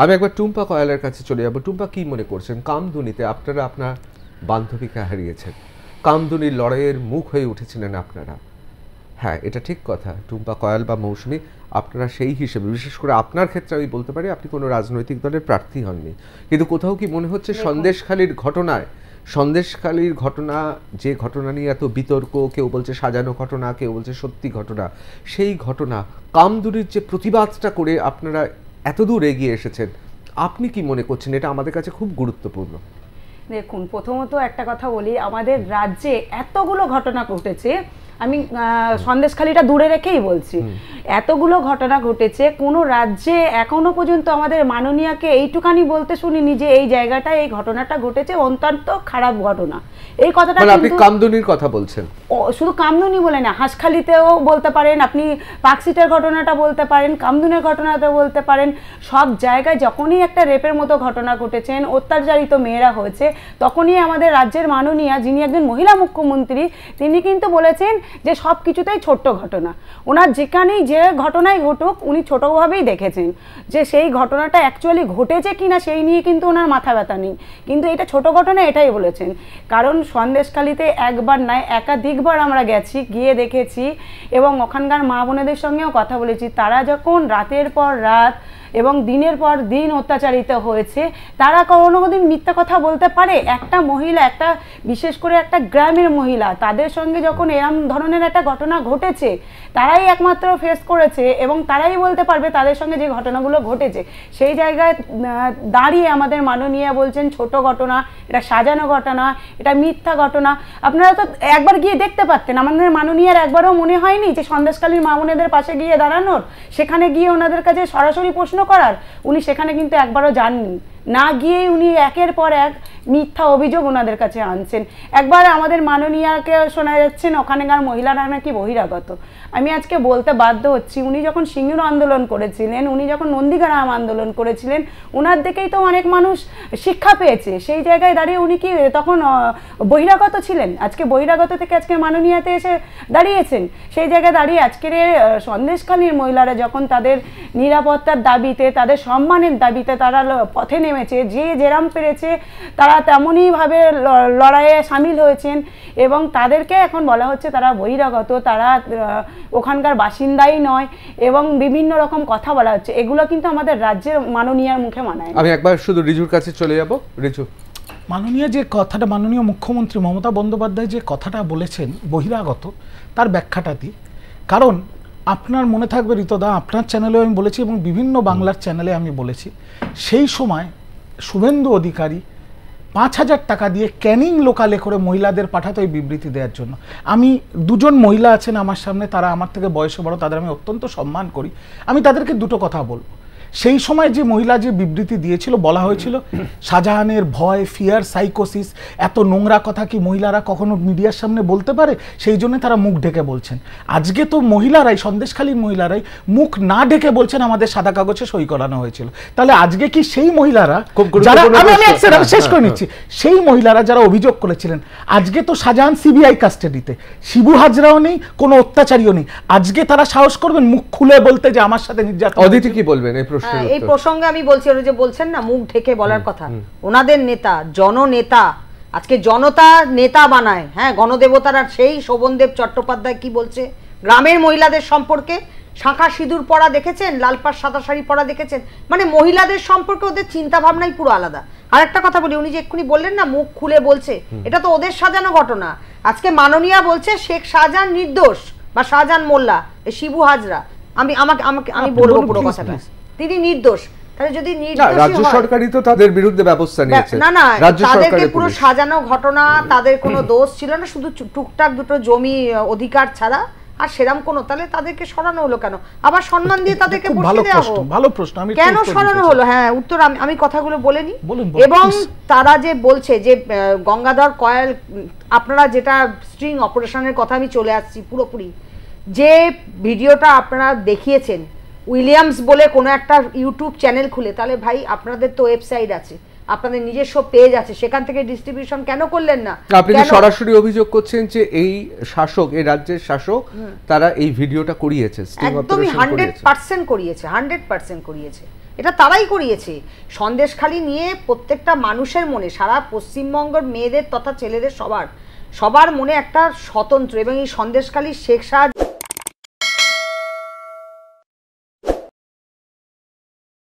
আমি একবার টুম্পা কয়ালের কাছে চলে যাব টুম্পা কি মনে করছেন কামদুনিতে আপনারা আপনার বান্ধবীকে হারিয়েছেন কামদুনির লড়াইয়ের মুখ হয়ে উঠেছিলেন আপনারা হ্যাঁ এটা ঠিক কথা টুম্পা কয়াল বা মৌসুমী আপনারা সেই হিসেবে বিশেষ করে আপনার ক্ষেত্রে আমি বলতে পারি আপনি কোনো রাজনৈতিক দলের প্রার্থী হননি কিন্তু কোথাও কি মনে হচ্ছে সন্দেশখালির ঘটনায় সন্দেশখালীর ঘটনা যে ঘটনা নিয়ে এত বিতর্ক কেউ বলছে সাজানো ঘটনা কেউ বলছে সত্যি ঘটনা সেই ঘটনা কামদুরির যে প্রতিবাদটা করে আপনারা এত দূর এগিয়ে এসেছেন আপনি কি মনে করছেন এটা আমাদের কাছে খুব গুরুত্বপূর্ণ দেখুন প্রথমত একটা কথা বলি আমাদের রাজ্যে এতগুলো ঘটনা ঘটেছে আমি সন্দেশখালিটা দূরে রেখেই বলছি এতগুলো ঘটনা ঘটেছে কোনো রাজ্যে এখনো পর্যন্ত আমাদের মাননীয়াকে এইটুকানি বলতে শুনিনি যে এই জায়গাটা এই ঘটনাটা ঘটেছে অত্যন্ত খারাপ ঘটনা এই কথাটা মানে আপনি কামদুনির কথা বলছেন শুধু কামদুনি বলে না হাঁসখালিতেও বলতে পারেন আপনি পাকসিটের ঘটনাটা বলতে পারেন কামদুনের ঘটনাটা বলতে পারেন সব জায়গায় যখনই একটা রেপের মতো ঘটনা ঘটেছেন অত্যাচারিত মেয়েরা হয়েছে তখনই আমাদের রাজ্যের মাননীয়া যিনি একজন মহিলা মুখ্যমন্ত্রী তিনি কিন্তু বলেছেন যে সব কিছুতেই ছোট্ট ঘটনা ওনার যেখানেই যে ঘটনাই ঘটুক উনি ছোটোভাবেই দেখেছেন যে সেই ঘটনাটা অ্যাকচুয়ালি ঘটেছে কি না সেই নিয়ে কিন্তু ওনার মাথা ব্যথা নেই কিন্তু এটা ছোট ঘটনা এটাই বলেছেন কারণ সন্দেশখালিতে একবার নয় একাধিকবার আমরা গেছি গিয়ে দেখেছি এবং ওখানকার মা বোনেদের সঙ্গেও কথা বলেছি তারা যখন রাতের পর রাত এবং দিনের পর দিন অত্যাচারিত হয়েছে তারা কখনো দিন মিথ্যা কথা বলতে পারে একটা মহিলা একটা বিশেষ করে একটা গ্রামের মহিলা তাদের সঙ্গে যখন এরম ধরনের একটা ঘটনা ঘটেছে তারাই একমাত্র ফেস করেছে এবং তারাই বলতে পারবে তাদের সঙ্গে যে ঘটনাগুলো ঘটেছে সেই জায়গায় দাঁড়িয়ে আমাদের মাননীয়া বলছেন ছোট ঘটনা এটা সাজানো ঘটনা এটা মিথ্যা ঘটনা আপনারা তো একবার গিয়ে দেখতে পারতেন আমাদের মাননীয়ার একবারও মনে হয়নি যে সন্দেশকালীন মামনেদের পাশে গিয়ে দাঁড়ানোর সেখানে গিয়ে ওনাদের কাছে সরাসরি প্রশ্ন করার উনি সেখানে কিন্তু একবারও যাননি না গিয়েই উনি একের পর এক মিথ্যা অভিযোগ ওনাদের কাছে আনছেন একবার আমাদের মাননীয়াকে শোনা যাচ্ছেন ওখানেকার মহিলারা নাকি বহিরাগত আমি আজকে বলতে বাধ্য হচ্ছি উনি যখন সিঙ্গুর আন্দোলন করেছিলেন উনি যখন নন্দীগ্রাম আন্দোলন করেছিলেন ওনার দিকেই তো অনেক মানুষ শিক্ষা পেয়েছে সেই জায়গায় দাঁড়িয়ে উনি কি তখন বহিরাগত ছিলেন আজকে বহিরাগত থেকে আজকে মাননীয়াতে এসে দাঁড়িয়েছেন সেই জায়গায় দাঁড়িয়ে আজকের সন্দেশখালীর মহিলারা যখন তাদের নিরাপত্তার দাবিতে তাদের সম্মানের দাবিতে তারা পথে নেমেছে যে যেরাম পেরেছে তারা তেমনইভাবে লড়াইয়ে সামিল হয়েছেন এবং তাদেরকে এখন বলা হচ্ছে তারা বহিরাগত তারা ওখানকার বাসিন্দাই নয় এবং বিভিন্ন রকম কথা বলা হচ্ছে এগুলো কিন্তু আমাদের রাজ্যের মাননীয়ার মুখে মানায় আমি একবার শুধু রিজুর কাছে চলে যাব রিজু মাননীয় যে কথাটা মাননীয় মুখ্যমন্ত্রী মমতা বন্দ্যোপাধ্যায় যে কথাটা বলেছেন বহিরাগত তার ব্যাখ্যাটা দিই কারণ আপনার মনে থাকবে ঋতদা আপনার চ্যানেলেও আমি বলেছি এবং বিভিন্ন বাংলার চ্যানেলে আমি বলেছি সেই সময় শুভেন্দু অধিকারী পাঁচ হাজার টাকা দিয়ে ক্যানিং লোকালে করে মহিলাদের পাঠাতো এই বিবৃতি দেওয়ার জন্য আমি দুজন মহিলা আছেন আমার সামনে তারা আমার থেকে বয়সে বড় তাদের আমি অত্যন্ত সম্মান করি আমি তাদেরকে দুটো কথা বলবো সেই সময় যে মহিলা যে বিবৃতি দিয়েছিল বলা হয়েছিল শাহজাহানের ভয় ফিয়ার সাইকোসিস এত নোংরা কথা কি মহিলারা কখনো মিডিয়ার সামনে বলতে পারে সেই জন্য তারা মুখ ঢেকে বলছেন আজকে তো মহিলারাই সন্দেশখালীর মহিলারাই মুখ না ঢেকে বলছেন আমাদের সাদা কাগজে সই করানো হয়েছিল তাহলে আজকে কি সেই মহিলারা যারা শেষ হ্যাঁ, করে হ্যাঁ। নিচ্ছি সেই মহিলারা যারা অভিযোগ করেছিলেন আজকে তো শাহজাহান সিবিআই কাস্টাডিতে শিবু হাজরাও নেই কোনো অত্যাচারীও নেই আজকে তারা সাহস করবেন মুখ খুলে বলতে যে আমার সাথে নির্যাতন অদিতি কি বলবেন এই প্রশ্ন এই প্রসঙ্গে আমি বলছি যে বলছেন না মুখ ঢেকে বলার কথা ওনাদের নেতা জননেতা আজকে জনতা নেতা বানায় হ্যাঁ গণদেবতারা সেই শোভনদেব চট্টোপাধ্যায় কি বলছে গ্রামের মহিলাদের সম্পর্কে শাঁখা সিঁদুর পড়া দেখেছেন লালপাট সাদা শাড়ি পড়া দেখেছেন মানে মহিলাদের সম্পর্কে ওদের চিন্তা ভাবনাই পুরো আলাদা আর একটা কথা বলি উনি যে এক্ষুনি বললেন না মুখ খুলে বলছে এটা তো ওদের সাজানো ঘটনা আজকে মাননীয়া বলছে শেখ শাহজাহান নির্দোষ বা শাহজাহান মোল্লা শিবু হাজরা আমি আমাকে আমাকে আমি বলবো পুরো কথাটা তিনি নির্দোষ তাহলে যদি রাজ্য সরকারই তো তাদের বিরুদ্ধে ব্যবস্থা নিয়েছে না না তাদেরকে পুরো সাজানো ঘটনা তাদের কোনো দোষ ছিল না শুধু টুকটাক দুটো জমি অধিকার ছাড়া আর সেরাম কোনো তাহলে তাদেরকে সরানো হলো কেন আবার সম্মান দিয়ে তাদেরকে ভালো প্রশ্ন আমি কেন সরানো হলো হ্যাঁ উত্তর আমি আমি কথাগুলো বলে এবং তারা যে বলছে যে গঙ্গাধর কয়াল আপনারা যেটা স্ট্রিং অপারেশনের কথা আমি চলে আসছি পুরোপুরি যে ভিডিওটা আপনারা দেখিয়েছেন উইলিয়ামস বলে কোনো একটা ইউটিউব চ্যানেল খুলে তাহলে ভাই আপনাদের তো ওয়েবসাইট আছে আপনাদের নিজস্ব পেজ আছে সেখান থেকে ডিস্ট্রিবিউশন কেন করলেন না আপনি সরাসরি অভিযোগ করছেন যে এই শাসক এই রাজ্যের শাসক তারা এই ভিডিওটা করিয়েছে একদমই হান্ড্রেড পার্সেন্ট করিয়েছে হান্ড্রেড পার্সেন্ট করিয়েছে এটা তারাই করিয়েছে সন্দেশখালি নিয়ে প্রত্যেকটা মানুষের মনে সারা পশ্চিমবঙ্গের মেয়েদের তথা ছেলেদের সবার সবার মনে একটা স্বতন্ত্র এবং এই সন্দেশখালী শেখ সাহায্য